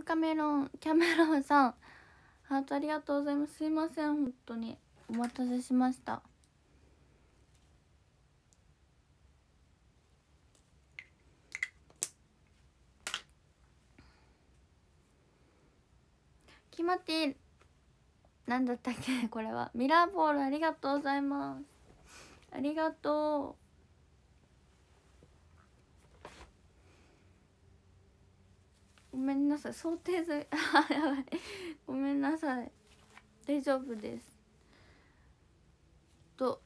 グカメロンキャメロンさんハートありがとうございますすいません本当にお待たせしました決まってなんだったっけこれはミラーボールありがとうございますありがとうごめんなさい想定済み ごめんなさい大丈夫ですと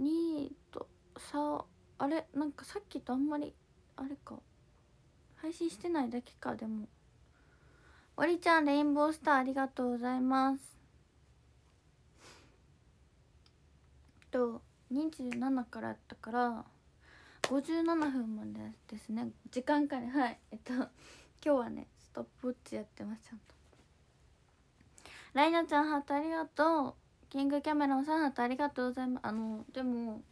2位と3あれなんかさっきとあんまりあれか配信してないだけかでもおりちゃんレインボースターありがとうございますと27からあったから57分までですね時間からはいえっと今日はねストップウォッチやってますちゃんとライナちゃんハートありがとうキングキャメロンさんハートありがとうございますあのでも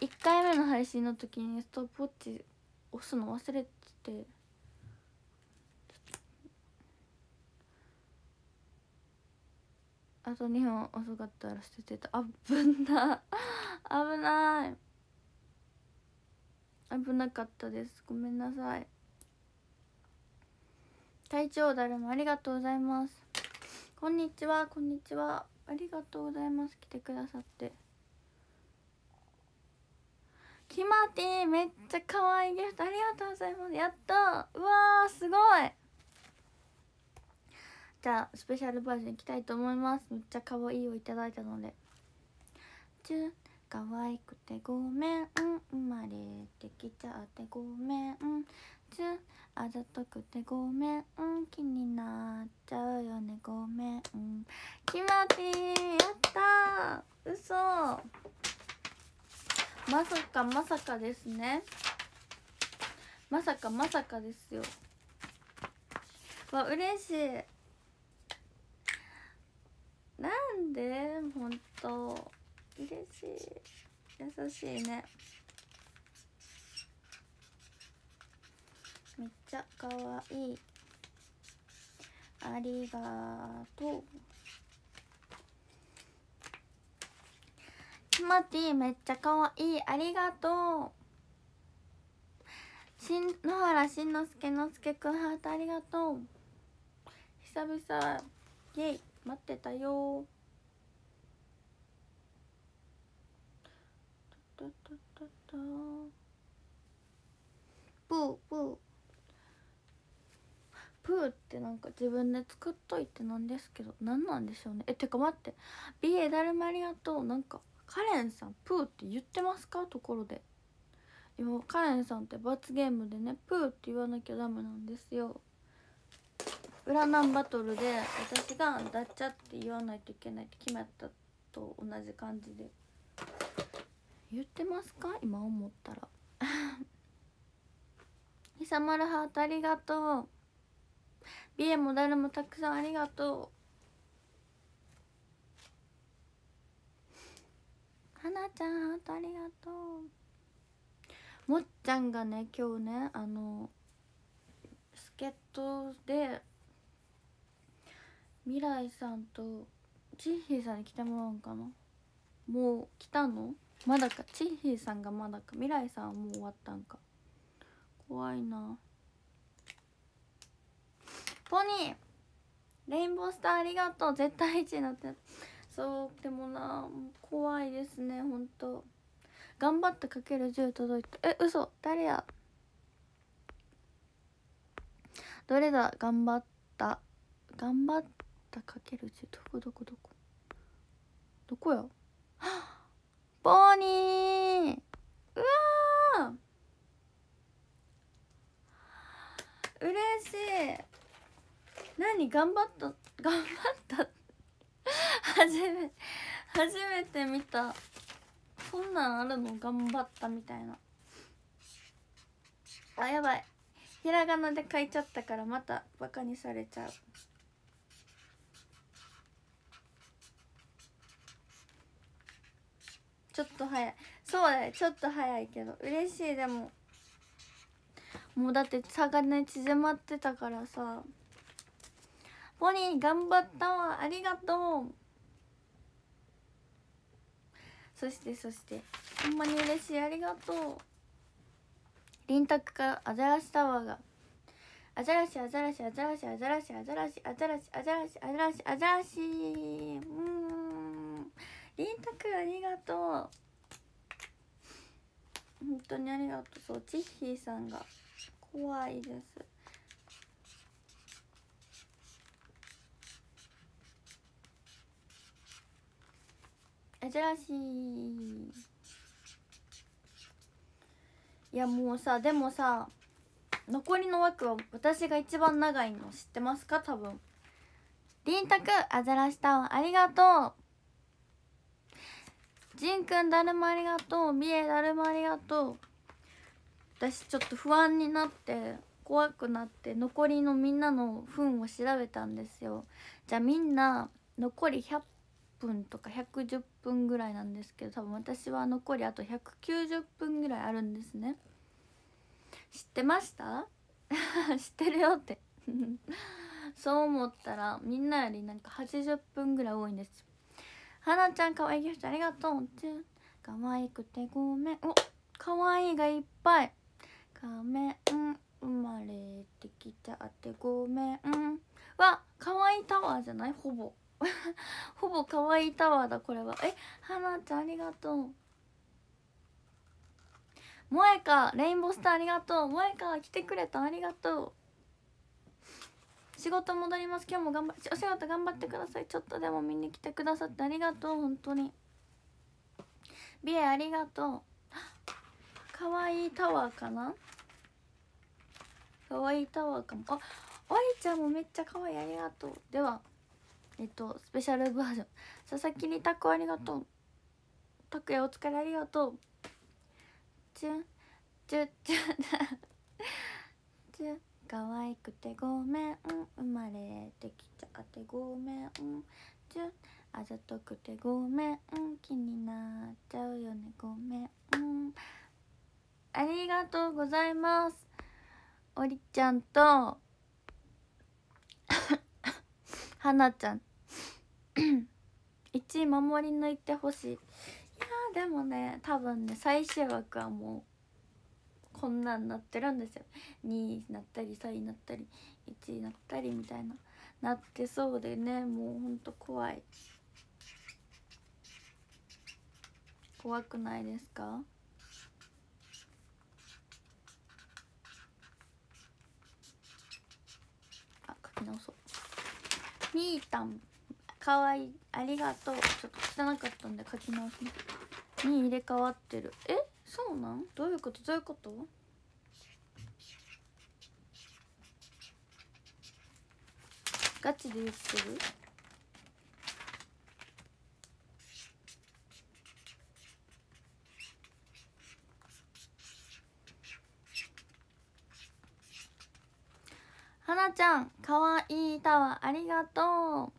1回目の配信の時にストップウォッチ押すの忘れててあと2本遅かったら捨ててた危な危ない危なかったですごめんなさい体調誰もありがとうございますこんにちはこんにちはありがとうございます来てくださってキマティめっちゃ可愛いギフトありがとうございますやったうわーすごいじゃあスペシャルバージョンいきたいと思いますめっちゃ可愛いをいただいたのでチュ可愛くてごめん生まれてきちゃってごめんあざとくてごめん、気になっちゃうよねごめんきまぴーやったー嘘まさかまさかですねまさかまさかですよわ嬉しいなんでほんと嬉しい優しいねめっちゃかわいいありがとうちまティめっちゃかわいいありがとうしん野原しんのすけのすけくんハートありがとう久々イェイ待ってたよープープープーってなんか自分で作っといてなんですけど何なんでしょうねえてか待ってビエダルマリア」となんかカレンさんプーって言ってますかところで今カレンさんって罰ゲームでねプーって言わなきゃダメなんですよ裏ナンバトルで私が「ダッチャ」って言わないといけないって決めたと同じ感じで言ってますか今思ったら ひさまるハートありがとう美恵も誰もたくさんありがとうはなちゃんハートありがとうもっちゃんがね今日ねあの助っ人で未来さんとちんひーさんに来てもらうんかなもう来たのまだかちんひーさんがまだか未来さんはもう終わったんか怖いなポニーレインボースターありがとう絶対1位になってそうでもな怖いですねほんと頑張ってかける10届いたえ嘘誰やどれだ頑張った頑張ったかける10どこどこどこどこやポー ニーうわー嬉しい何頑張った頑張った初め初めて見たこんなんあるの頑張ったみたいなあやばいひらがなで書いちゃったからまたバカにされちゃうちょっと早いそうだよちょっと早いけど嬉しいでももうだって差がね縮まってたからさポニー頑張ったわありがとうそしてそしてほんまに嬉しいありがとう輪郭からアザラシタワーがアザラシアザラシアザラシアザラシアザラシアザラシアザラシアザラシアザラシうん輪郭ありがとう本当にありがとうそうチッヒーさんが怖いです珍しいいやもうさでもさ残りの枠は私が一番長いの知ってますか多分りんたくあざらしたんありがとうじんくんだるまありがとうみえだるまありがとう私ちょっと不安になって怖くなって残りのみんなの糞を調べたんですよじゃあみんな残り100分とか110分ぐらいなんですけど多分私は残りあと190分ぐらいあるんですね知ってました 知ってるよって そう思ったらみんなよりなんか80分ぐらい多いんですはなちゃん可愛いギフトありがとうちゅ可愛くてごめんお可愛いがいっぱい仮面生まれてきちゃってごめんは可愛いタワーじゃないほぼ ほぼ可愛いタワーだこれはえはなちゃんありがとう萌えかレインボースターありがとう萌えか来てくれたありがとう仕事戻ります今日も頑張お仕事頑張ってくださいちょっとでも見に来てくださってありがとう本当に美エありがとうかわいいタワーかなかわいいタワーかもあ愛ちゃんもめっちゃかわいいありがとうではえっとスペシャルバージョン佐々木にたこありがとうクヤお疲れありがとうチュンチュンチュン チュン可愛くてごめん生まれてきちゃってごめんチュンあざとくてごめん気になっちゃうよねごめんありがとうございますおりちゃんと なちゃん1位守り抜いてほしいいやでもね多分ね最終枠はもうこんなんなってるんですよ2位になったり3位になったり1位になったりみたいななってそうでねもうほんと怖い怖くないですかあ書き直そうみーたんかわいいありがとうちょっと汚かったんで書き直しすに入れ替わってるえそうなんどういうことどういうことガチで言ってるはなちゃんかわタはありがとう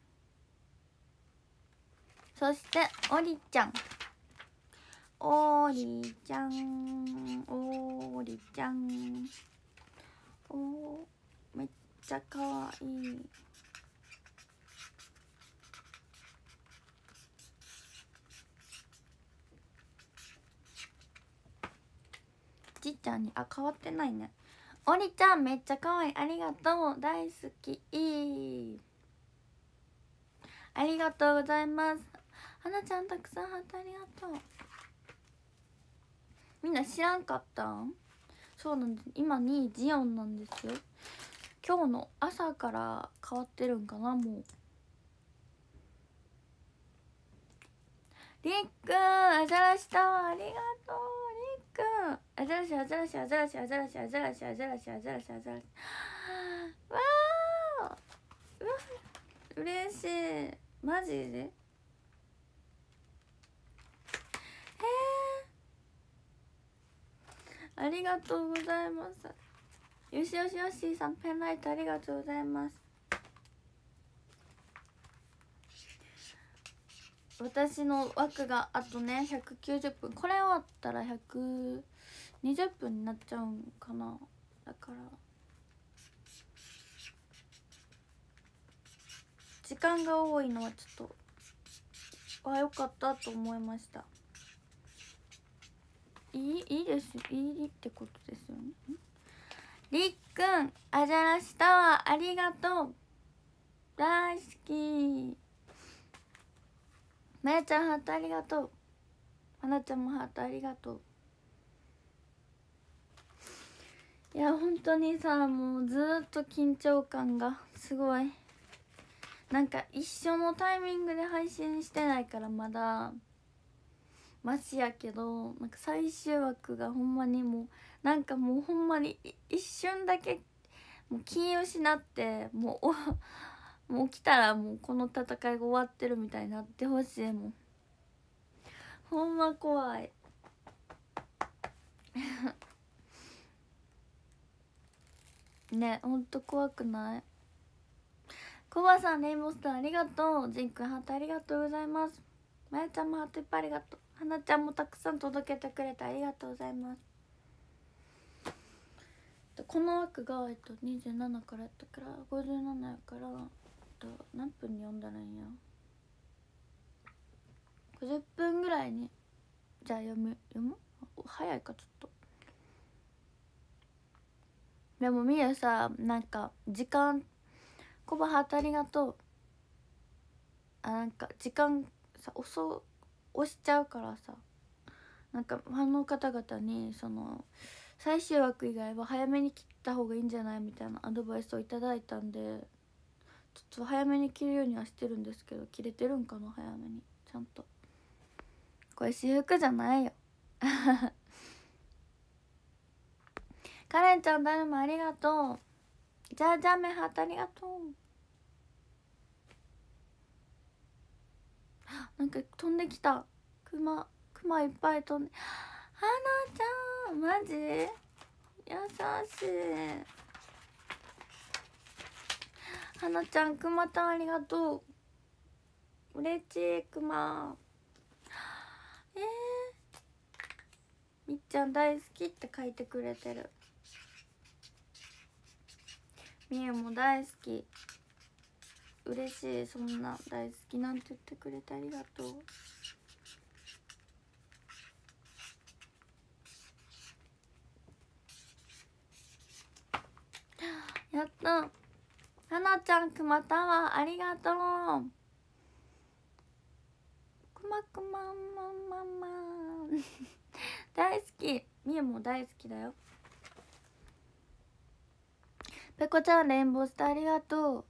そしておりちゃんおりちゃんおりちゃんおめっちゃかわいいじいちゃんにあ変わってないねおりちゃんめっちゃ可愛いありがとう大好きありがとうございますはなちゃんたくさんハートありがとうみんな知らんかったそうなんです今2位ジオンなんですよ今日の朝から変わってるんかなもうりっくんアザラシタワーありがとうかアザラシアザラシアザラシアザラシアザラシアザラシアザラシアザラシわ嬉しいマジでへえありがとうございますよしよしよしさんペンライトありがとうございます私の枠があとね190分これ終わったら120分になっちゃうんかなだから時間が多いのはちょっとあよかったと思いましたいいいいですいいってことですよねりっくんアジャラシタワーありがとう大好きなやちゃんハートありがとうはなちゃんもハートありがとういや本当にさもうずっと緊張感がすごいなんか一緒のタイミングで配信してないからまだマシやけどなんか最終枠がほんまにもうなんかもうほんまに一瞬だけもう気を失ってもうもう起きたらもうこの戦いが終わってるみたいになってほしいもんほんま怖い ねほんと怖くないコバさんレインボースターありがとうジンくんハートありがとうございますまやちゃんもハートいっぱいありがとうはなちゃんもたくさん届けてくれてありがとうございますこの枠が、えっと、27からやったから57やからと何分に読んだらいいんや50分ぐらいにじゃあ読む読む早いかちょっとでもみやさなんか時間コバハートありがとうあなんか時間さ遅押しちゃうからさなんかファンの方々にその最終枠以外は早めに切った方がいいんじゃないみたいなアドバイスをいただいたんでちょっと早めに着るようにはしてるんですけど着れてるんかな早めにちゃんとこれ私服じゃないよ カレンちゃん誰もありがとうじゃあじゃあメハートありがとう なんか飛んできたクマクマいっぱい飛んではな ちゃんマジ優しいはなちゃんくまたんありがとう嬉しいくまえー、みっちゃん大好きって書いてくれてるみゆも大好き嬉しいそんな大好きなんて言ってくれてありがとうやったはなちゃんくまたわありがとうくまくまんまんまま 大好きみえも大好きだよぺこちゃんレインボースターありがとう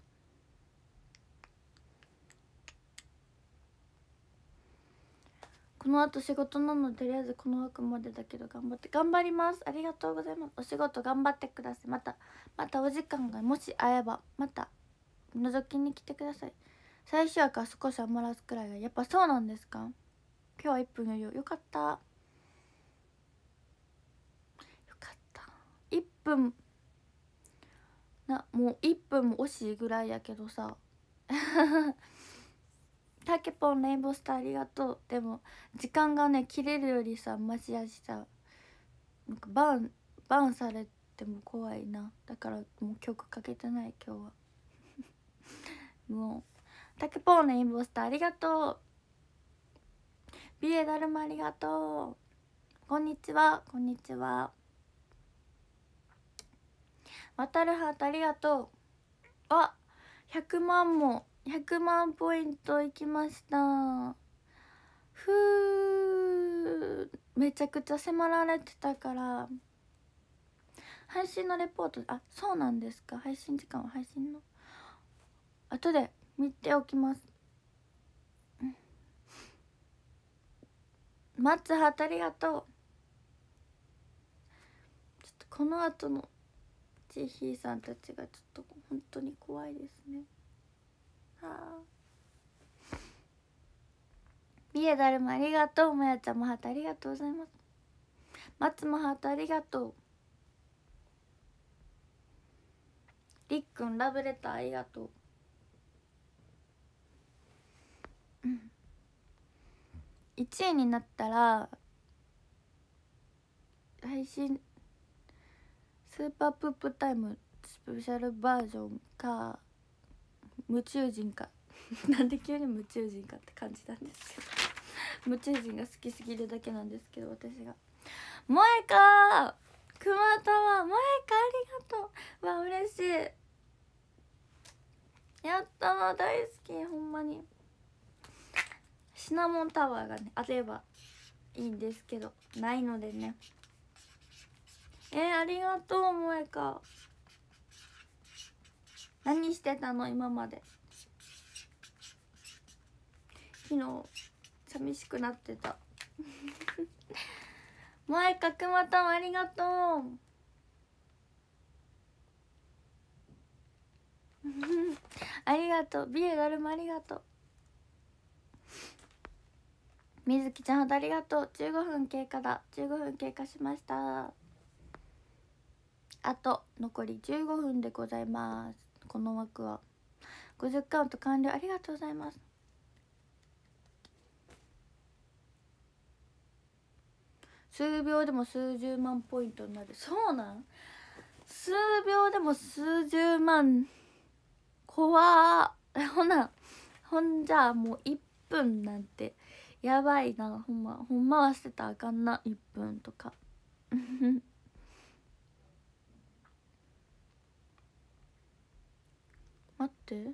この後仕事なのでとりあえずこの枠までだけど頑張って頑張りますありがとうございますお仕事頑張ってくださいまたまたお時間がもし合えばまた覗きに来てください最終話は少し余らすくらいがやっぱそうなんですか今日は1分余裕よかったよかった1分なもう1分も惜しいぐらいやけどさたけぽんレインボースターありがとうでも時間がね切れるよりさマシやしさなんかバンバンされても怖いなだからもう曲かけてない今日は もうたけぽんレインボースターありがとうビエだるまありがとうこんにちはこんにちはわたるはーありがとうあ100万も100万ポイントいきましたふうめちゃくちゃ迫られてたから配信のレポートあそうなんですか配信時間は配信の後で見ておきますマッツハートありがとうちょっとこの後のジヒーさんたちがちょっと本当に怖いですねビエダルもありがとうもやちゃんもハートありがとうございます松もハートありがとうりっくんラブレターありがとう1位になったら配信スーパープープタイムスペシャルバージョンか夢中人か なんで急に夢中人かって感じなんですけど夢中人が好きすぎるだけなんですけど私が萌香くまワー、萌香ありがとうわ嬉しいやったわ大好きほんまにシナモンタワーがねあればいいんですけどないのでねえー、ありがとう萌香何してたの今まで昨日寂しくなってた萌えかくまたんありがとう ありがとうビエダルもありがとうみずきちゃんほどありがとう15分経過だ15分経過しましたあと残り15分でございますこの枠は50カウント完了ありがとうございます数秒でも数十万ポイントになるそうなん数秒でも数十万怖ほなほんじゃもう1分なんてやばいなほんまほんまはしてたらあかんな1分とか待って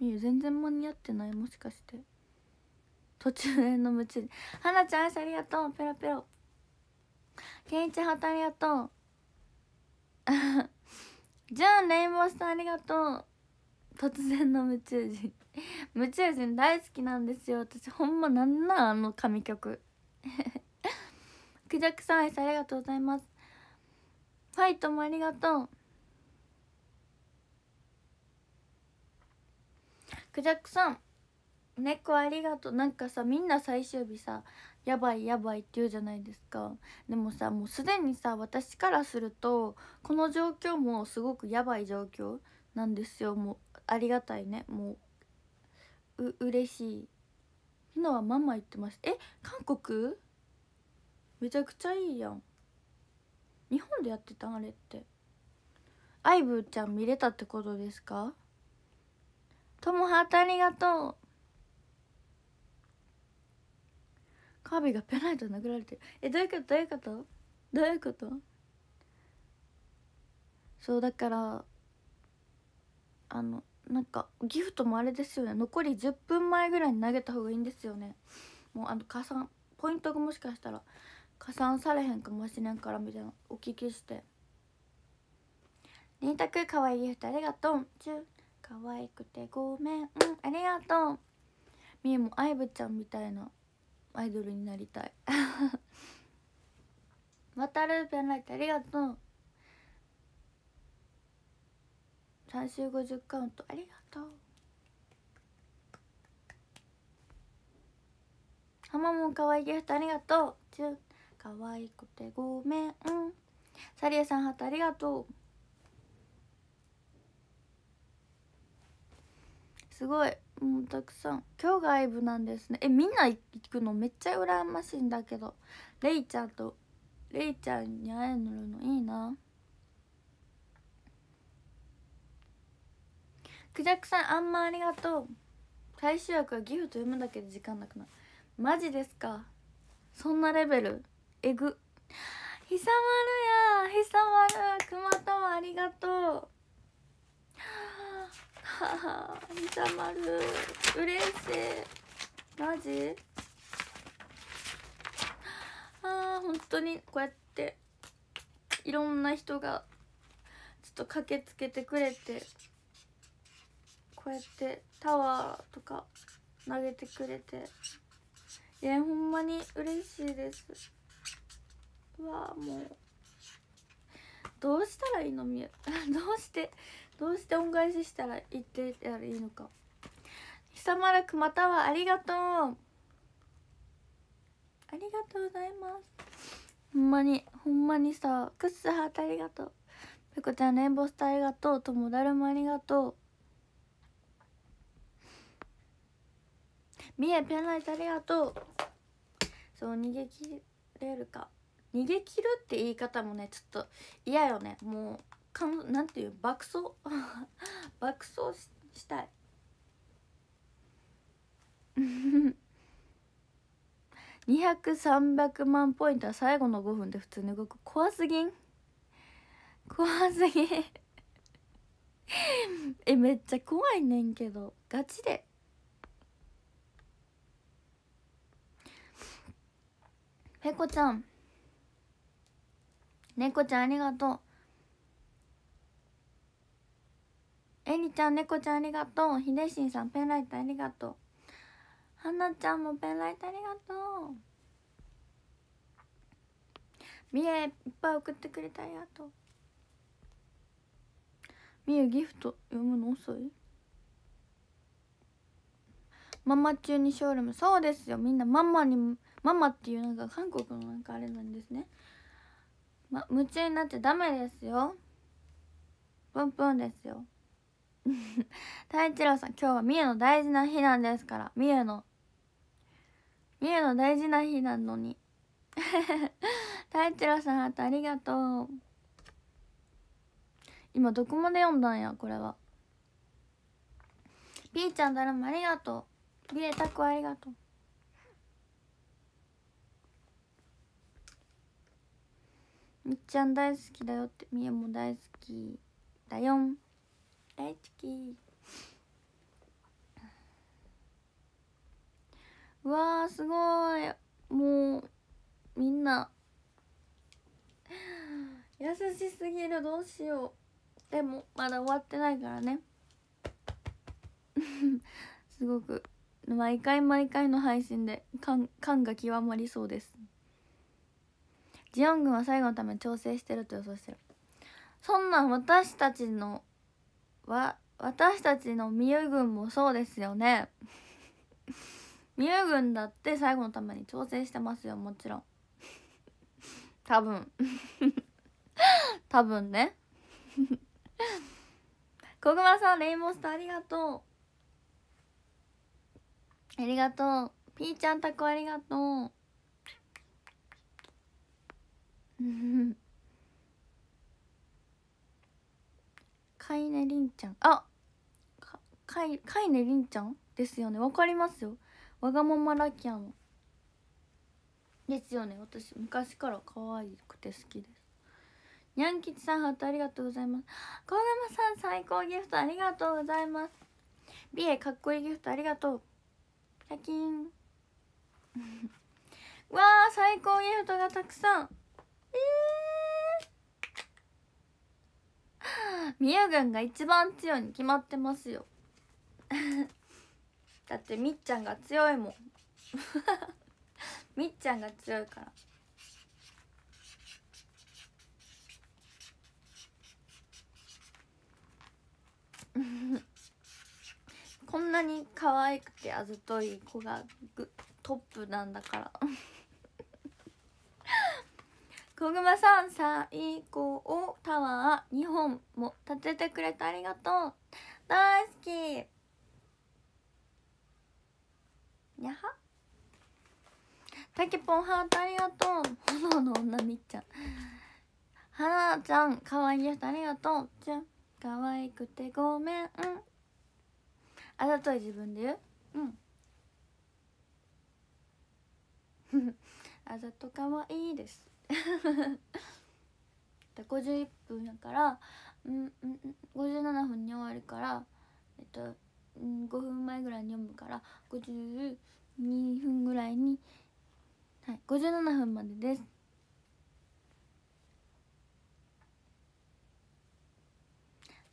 みゆ全然間に合ってないもしかして途中への夢中はなちゃんありがとうペロペロけんいちはたありがとうじゅんレインボーさんありがとう突然の夢中人夢中人大好きなんですよ私ほんまなんなんあの神曲 クジャクさんありがとうございますファイトもありがとうクジャクさん猫ありがとうなんかさみんな最終日さやばいやばいって言うじゃないですかでもさもうすでにさ私からするとこの状況もすごくやばい状況なんですよもうありがたいねもうう嬉しいひなはママ言ってますえ韓国めちゃくちゃいいやん日本でやってたあれってアイブちゃん見れたってことですかともハートありがとうカービィがペンライト殴られてるえどういうことどういうことどういうことそうだからあのなんかギフトもあれですよね残り10分前ぐらいに投げた方がいいんですよねもうあの加算ポイントがもしかしたら加算されへんかもしれんからみたいなお聞きしてりんたくかわいいギフトありがとうチュ可愛くてごめん、うん、ありがとうみーもアイブちゃんみたいなアイドルになりたいル るペンライトありがとう3週50カウントありがとうはまもん、かわいいギフトありがとう可愛かわいくてごめんサリエさんハートありがとうすごいもうたくさん今日がアイブなんですねえみんな行くのめっちゃ羨ましいんだけどレイちゃんとレイちゃんに会えるのいいなクジャクさんあんまありがとう最終役はギフト読むだけで時間なくなるマジですかそんなレベルえぐひさまるやひさまるくまともありがとうははみたまるうれしいマジあー本当にこうやっていろんな人がちょっと駆けつけてくれてこうやってタワーとか投げてくれていやほんまに嬉しいですわあもうどうしたらいいのみ どうしてどうして恩返ししたら言ってやるいいのか貴様らくまたはありがとうありがとうございますほんまにほんまにさクッスハートありがとうペコちゃんレインボースターありがとうともだるもありがとうみえピャンライトありがとうそう逃げ切れるか逃げ切るって言い方もねちょっと嫌よねもうかんなんていう爆走 爆走したい200300万ポイントは最後の5分で普通に動く怖すぎん怖すぎ えめっちゃ怖いねんけどガチでペコちゃん猫ちゃんありがとうえりちゃん猫ちゃんありがとうひでしんさんペンライトありがとうはなちゃんもペンライトありがとうみえいっぱい送ってくれてありがとうみえギフト読むの遅いママ中にショールームそうですよみんなママにママっていうなんか韓国のなんかあれなんですね、ま、夢中になっちゃダメですよプンプンですよ太一郎さん今日は三重の大事な日なんですから三重の三重の大事な日なのに 太一郎さんあとありがとう今どこまで読んだんやこれはピーちゃん誰もありがとうビエタクありがとうみっちゃん大好きだよってみえも大好きだよん大好きうわすごいもうみんな優しすぎるどうしようでもまだ終わってないからね すごく毎回毎回の配信で感感が極まりそうですジオン軍は最後のため調整してると予想してるそんなん私たちのわ私たちのミウ軍もそうですよねミウ軍だって最後のために調整してますよもちろん 多分 多分ね 小熊さんレインモンスターありがとうありがとうピーちゃんたこありがとうかいねりんちゃんあかかいかいねりんちゃんですよねわかりますよわがままラキアンですよね私昔から可愛くて好きですにゃんきちさんハートありがとうございます小山さん最高ギフトありがとうございます美瑛かっこいいギフトありがとうキャキン わー最高ギフトがたくさんえーみゆぐんが一番強いに決まってますよ だってみっちゃんが強いもん みっちゃんが強いから こんなに可愛くてあずとい子がトップなんだから小熊さん最高タワー2本も立ててくれてありがとう大好きにゃはたけぽんハートありがとう炎の女みっちゃんはなちゃんかわいい人ありがとうちゃんかわいくてごめんあざとい自分で言ううん あざとかわいいです51 分やからうん57分に終わるからえっと、5分前ぐらいに読むから52分ぐらいにはい57分までです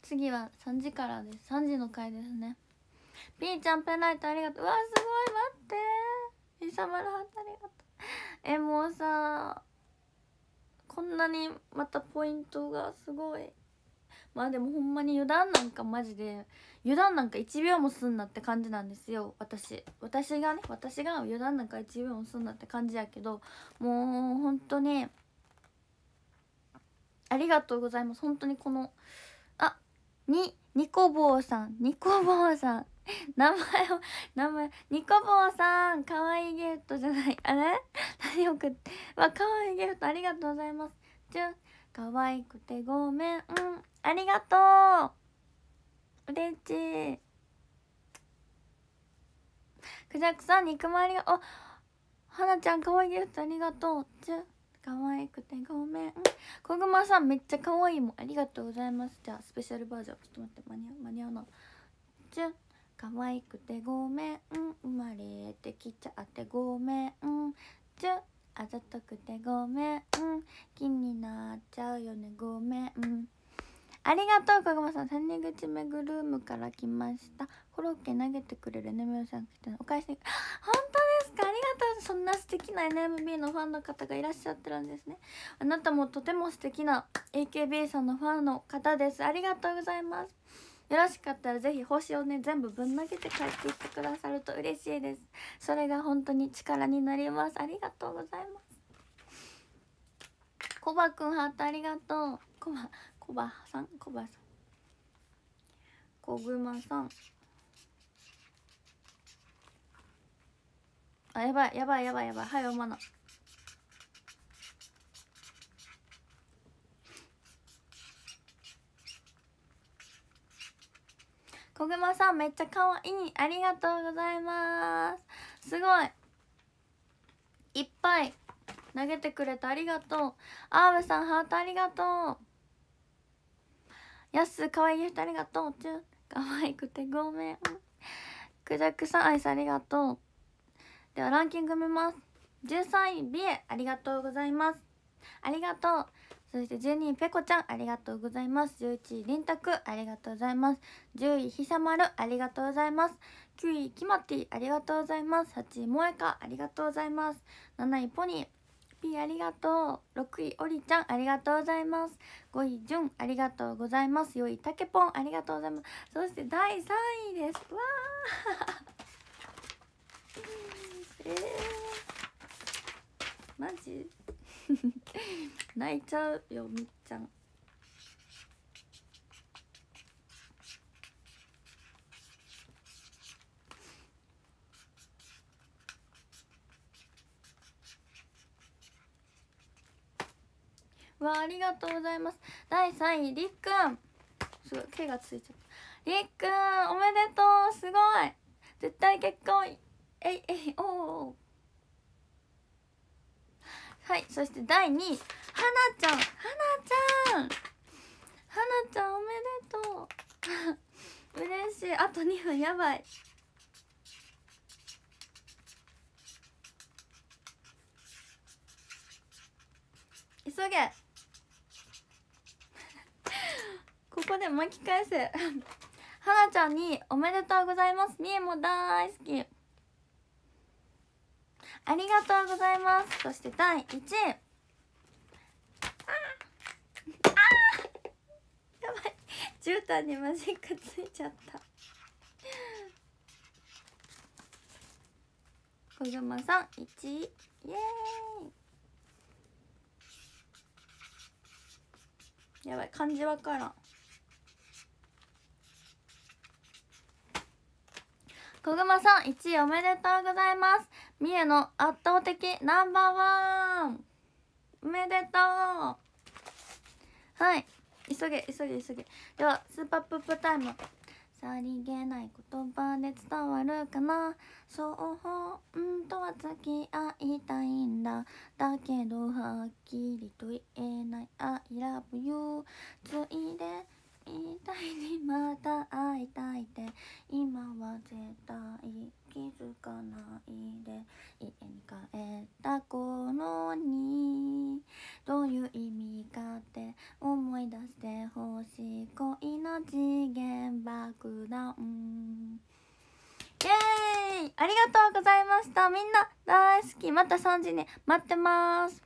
次は3時からです3時の回ですねピーちゃんペンライトありがとううわすごい待っていさまるはんありがとうえもうさこんなにまたポイントがすごいまあでもほんまに油断なんかマジで油断なんか1秒もすんなって感じなんですよ私私がね私が油断なんか1秒もすんなって感じやけどもう本当にありがとうございます本当にこのあにニコ坊さんニコ坊さん 名前を名前ニコ坊さんかわいいゲートじゃないあれ 何送ってわ、可愛いギフトありがとうございます。じゅかわいくてごめん。うん、ありがとう嬉しい。クジャクさん、肉まりが、お、はなちゃん、かわいいギフトありがとう。じゅかわいくてごめん。こぐまさん、めっちゃかわいいもん。ありがとうございます。じゃあ、スペシャルバージョン。ちょっと待って、間に合う、間に合うな。じゅ可愛くてごめん生まれてきちゃってごめんじゅあざとくてごめん、うん、気になっちゃうよねごめん、うんありがとう、かぐまさん。谷口めぐルームから来ました。コロッケ投げてくれるね m b さん来てお返し本当ですかありがとう。そんな素敵な NMB のファンの方がいらっしゃってるんですね。あなたもとても素敵な AKB さんのファンの方です。ありがとうございます。よろしかったらぜひ星をね全部ぶん投げて帰ってきてくださると嬉しいですそれが本当に力になりますありがとうございますコバくんハートありがとうコバコバさんコバさんグマさんあやばいやばいやばいやばいはいおまな小熊さんめっちゃ可愛いありがとうございますすごいいっぱい投げてくれてありがとうアームさんハートありがとうやす可愛い人ありがとうチュ可愛くてごめんクジャクさんアイスありがとうではランキング見ます13位ビエありがとうございますありがとうそして12位ペコちゃんありがとうございます11位りんたくありがとうございます10位ひさまるありがとうございます9位きまってぃありがとうございます8位萌えかありがとうございます7位ポニーーありがとう6位おりちゃんありがとうございます5位じゅんありがとうございます4位たけぽんありがとうございますそして第3位ですわーえー、マジ 泣いちゃうよみっちゃんわありがとうございます第3位りっくんすごい手がついちゃったりっくんおめでとうすごい絶対結婚えいえいおおそして第二位はなちゃんはなちゃんはなちゃんおめでとう 嬉しいあと二分やばい急げ ここで巻き返せはな ちゃんにおめでとうございますみえも大好きありがとうございますそして第1位ああやばい絨毯にマジックついちゃった小熊さん1位イェーイやばい漢字わからん小熊さん1位おめでとうございます三重の圧倒的ナンバーワンおめでとうはい急げ急げ急げではスーパープップタイムさりげない言葉で伝わるかなそう本当は付き合いたいんだだけどはっきりと言えない I love you ついでみたいにまた会いたいって今は絶対気づかないで家に帰った頃にどういう意味かって思い出してほしい恋の次元爆弾イエーイありがとうございましたみんな大好きまた3時に待ってます